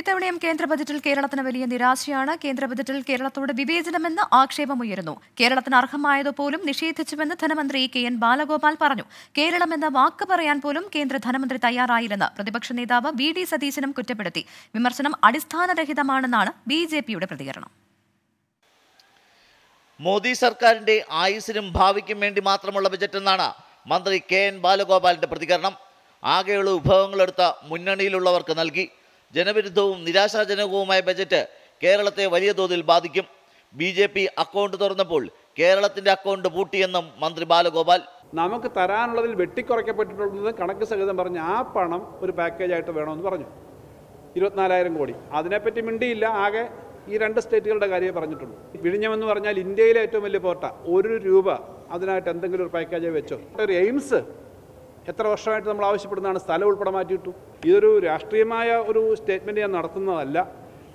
ഇത്തവണയും കേന്ദ്ര ബജറ്റിൽ കേരളത്തിന് വലിയ നിരാശയാണ് കേന്ദ്ര ബജറ്റിൽ കേരളത്തോട് വിവേചനമെന്ന് ആക്ഷേപമുയരുന്നു കേരളത്തിന് അർഹമായത് പോലും നിഷേധിച്ചുവെന്ന് ധനമന്ത്രി കെ എൻ ബാലഗോപാൽ പറഞ്ഞു കേരളമെന്ന വാക്ക് പറയാൻ പോലും കേന്ദ്ര ധനമന്ത്രി തയ്യാറായില്ലെന്ന് പ്രതിപക്ഷ നേതാവ് വി ഡി സതീശനും കുറ്റപ്പെടുത്തി വിമർശനം അടിസ്ഥാനരഹിതമാണെന്നാണ് ബി ജെ പിയുടെ പ്രതികരണം മോദി സർക്കാരിന്റെ ആയുസിനും ഭാവിക്കും വേണ്ടി മാത്രമുള്ള എന്നാണ് മന്ത്രി കെ എൻ ബാലഗോപാലിന്റെ പ്രതികരണം ആകെയുള്ള വിഭവങ്ങളെടുത്ത മുന്നണിയിലുള്ളവർക്ക് നൽകി ജനവിരുദ്ധവും നിരാശാജനകവുമായ ബജറ്റ് കേരളത്തെ വലിയ തോതിൽ ബാധിക്കും ബി ജെ പി അക്കൗണ്ട് തുറന്നപ്പോൾ കേരളത്തിന്റെ അക്കൗണ്ട് പൂട്ടിയെന്നും മന്ത്രി ബാലഗോപാൽ നമുക്ക് തരാനുള്ളതിൽ വെട്ടിക്കുറയ്ക്കപ്പെട്ടിട്ടുണ്ടെന്ന് കണക്ക് സഹിതം പറഞ്ഞ് ആ പണം ഒരു പാക്കേജായിട്ട് വേണമെന്ന് പറഞ്ഞു ഇരുപത്തിനാലായിരം കോടി അതിനെപ്പറ്റി മിണ്ടിയില്ല ആകെ ഈ രണ്ട് സ്റ്റേറ്റുകളുടെ കാര്യമേ പറഞ്ഞിട്ടുള്ളൂ വിഴിഞ്ഞമെന്ന് പറഞ്ഞാൽ ഇന്ത്യയിലെ ഏറ്റവും വലിയ പോർട്ട ഒരു രൂപ അതിനായിട്ട് എന്തെങ്കിലും ഒരു പാക്കേജായി വെച്ചോ ഒരു എയിംസ് എത്ര വർഷമായിട്ട് നമ്മൾ ആവശ്യപ്പെടുന്നതാണ് സ്ഥലം ഉൾപ്പെടെ മാറ്റിയിട്ടു ഇതൊരു രാഷ്ട്രീയമായ ഒരു സ്റ്റേറ്റ്മെൻ്റ് ഞാൻ നടത്തുന്നതല്ല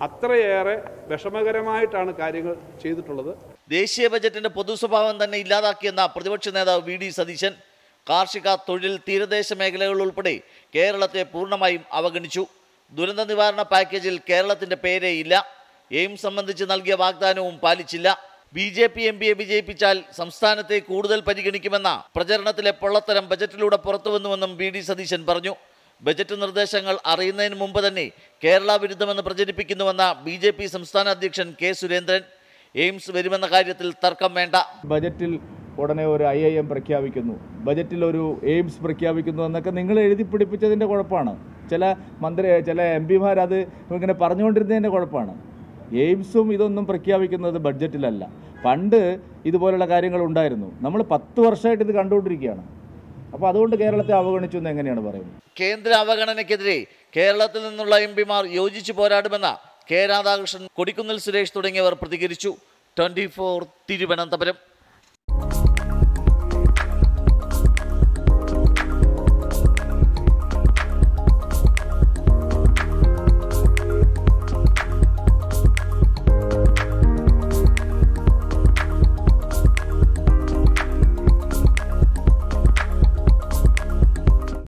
അത്രയേറെ വിഷമകരമായിട്ടാണ് കാര്യങ്ങൾ ചെയ്തിട്ടുള്ളത് ദേശീയ ബജറ്റിൻ്റെ പൊതുസ്വഭാവം തന്നെ ഇല്ലാതാക്കിയെന്ന പ്രതിപക്ഷ നേതാവ് വി ഡി സതീശൻ കാർഷിക തൊഴിൽ തീരദേശ മേഖലകൾ ഉൾപ്പെടെ കേരളത്തെ പൂർണ്ണമായും അവഗണിച്ചു ദുരന്ത നിവാരണ പാക്കേജിൽ കേരളത്തിൻ്റെ പേരേ ഇല്ല എയിം സംബന്ധിച്ച് നൽകിയ വാഗ്ദാനവും പാലിച്ചില്ല ബി ജെ പി എം പിയെ വിജയിപ്പിച്ചാൽ സംസ്ഥാനത്തെ കൂടുതൽ പരിഗണിക്കുമെന്ന പ്രചരണത്തിലെ പൊള്ളത്തരം ബജറ്റിലൂടെ പുറത്തുവന്നുവെന്നും ബി ഡി സതീശൻ പറഞ്ഞു ബജറ്റ് നിർദ്ദേശങ്ങൾ അറിയുന്നതിന് മുമ്പ് തന്നെ കേരള വിരുദ്ധമെന്ന് പ്രചരിപ്പിക്കുന്നുവെന്ന ബി ജെ പി സംസ്ഥാന അധ്യക്ഷൻ കെ സുരേന്ദ്രൻ എയിംസ് വരുമെന്ന കാര്യത്തിൽ തർക്കം വേണ്ട ബജറ്റിൽ ഉടനെ ഒരു ഐ ഐ എം പ്രഖ്യാപിക്കുന്നു ബജറ്റിൽ ഒരു എയിംസ് പ്രഖ്യാപിക്കുന്നു എന്നൊക്കെ നിങ്ങൾ എഴുതി പിടിപ്പിച്ചതിൻ്റെ കുഴപ്പമാണ് ചില മന്ത്രി ചില എം പിമാരത് ഇങ്ങനെ പറഞ്ഞുകൊണ്ടിരുന്നതിൻ്റെ കുഴപ്പമാണ് എയിംസും ഇതൊന്നും പ്രഖ്യാപിക്കുന്നത് ബഡ്ജറ്റിലല്ല പണ്ട് ഇതുപോലുള്ള കാര്യങ്ങൾ ഉണ്ടായിരുന്നു നമ്മൾ പത്ത് വർഷമായിട്ട് ഇത് കണ്ടുകൊണ്ടിരിക്കുകയാണ് അപ്പോൾ അതുകൊണ്ട് കേരളത്തെ അവഗണിച്ചു എന്ന് എങ്ങനെയാണ് പറയുന്നത് കേന്ദ്ര അവഗണനക്കെതിരെ കേരളത്തിൽ നിന്നുള്ള എം പിമാർ യോജിച്ച് പോരാടുമെന്ന കെ രാധാകൃഷ്ണൻ കൊടിക്കുന്നിൽ സുരേഷ് തുടങ്ങിയവർ പ്രതികരിച്ചു ട്വന്റി ഫോർ തിരുവനന്തപുരം